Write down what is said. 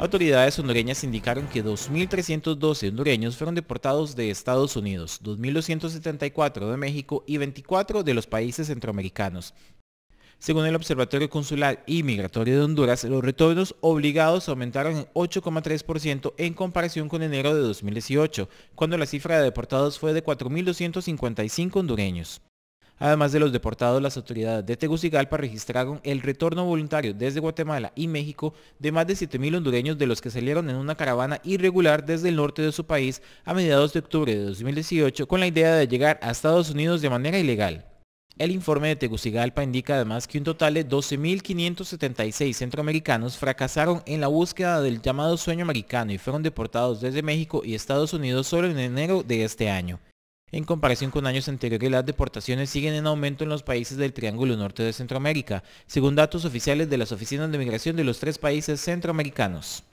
Autoridades hondureñas indicaron que 2.312 hondureños fueron deportados de Estados Unidos, 2.274 de México y 24 de los países centroamericanos. Según el Observatorio Consular y Migratorio de Honduras, los retornos obligados aumentaron en 8,3% en comparación con enero de 2018, cuando la cifra de deportados fue de 4.255 hondureños. Además de los deportados, las autoridades de Tegucigalpa registraron el retorno voluntario desde Guatemala y México de más de 7.000 hondureños de los que salieron en una caravana irregular desde el norte de su país a mediados de octubre de 2018 con la idea de llegar a Estados Unidos de manera ilegal. El informe de Tegucigalpa indica además que un total de 12.576 centroamericanos fracasaron en la búsqueda del llamado sueño americano y fueron deportados desde México y Estados Unidos solo en enero de este año. En comparación con años anteriores, las deportaciones siguen en aumento en los países del Triángulo Norte de Centroamérica, según datos oficiales de las oficinas de migración de los tres países centroamericanos.